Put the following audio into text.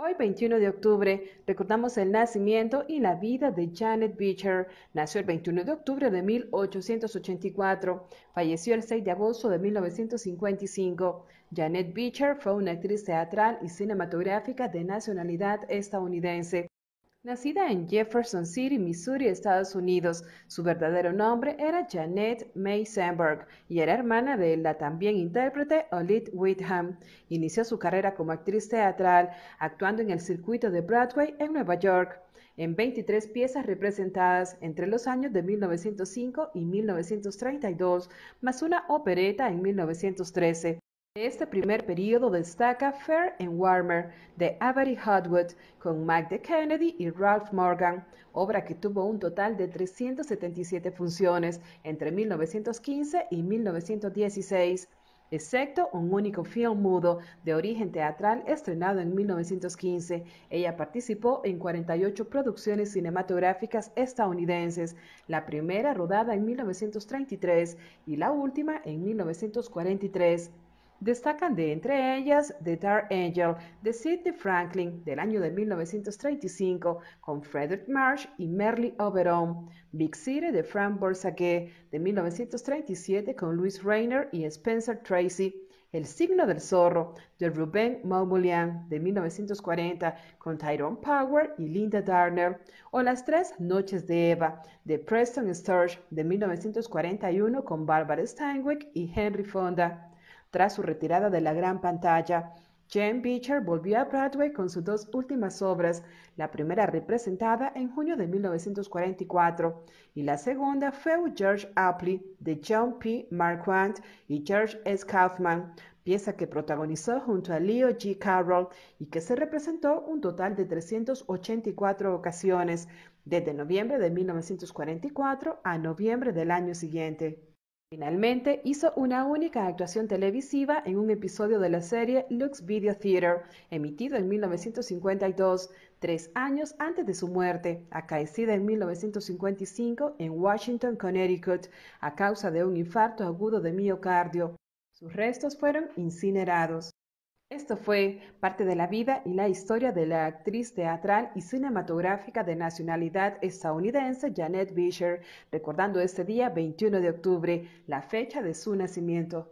Hoy 21 de octubre recordamos el nacimiento y la vida de Janet Beecher. Nació el 21 de octubre de 1884, falleció el 6 de agosto de 1955. Janet Beecher fue una actriz teatral y cinematográfica de nacionalidad estadounidense. Nacida en Jefferson City, Missouri, Estados Unidos, su verdadero nombre era Janet May Sandberg y era hermana de la también intérprete Olive Whitham. Inició su carrera como actriz teatral, actuando en el circuito de Broadway en Nueva York en 23 piezas representadas entre los años de 1905 y 1932, más una opereta en 1913 este primer período destaca "Fair and Warmer" de Avery Hotwood, con de Kennedy y Ralph Morgan, obra que tuvo un total de 377 funciones entre 1915 y 1916, excepto un único film mudo de origen teatral estrenado en 1915. Ella participó en 48 producciones cinematográficas estadounidenses, la primera rodada en 1933 y la última en 1943. Destacan de entre ellas The Dark Angel de Sidney Franklin del año de 1935 con Frederick Marsh y Merle Oberon, Big City de Frank Borzage de 1937 con Louis Rainer y Spencer Tracy, El signo del zorro de Ruben Moumoulian de 1940 con Tyrone Power y Linda Darner, o Las tres noches de Eva de Preston Sturge de 1941 con Barbara Steinweg y Henry Fonda. Tras su retirada de la gran pantalla, Jane Beecher volvió a Broadway con sus dos últimas obras, la primera representada en junio de 1944 y la segunda fue George Apley de John P. Marquand y George S. Kaufman, pieza que protagonizó junto a Leo G. Carroll y que se representó un total de 384 ocasiones, desde noviembre de 1944 a noviembre del año siguiente. Finalmente, hizo una única actuación televisiva en un episodio de la serie Lux Video Theater, emitido en 1952, tres años antes de su muerte, acaecida en 1955 en Washington, Connecticut, a causa de un infarto agudo de miocardio. Sus restos fueron incinerados. Esto fue parte de la vida y la historia de la actriz teatral y cinematográfica de nacionalidad estadounidense Janet Bisher, recordando este día 21 de octubre, la fecha de su nacimiento.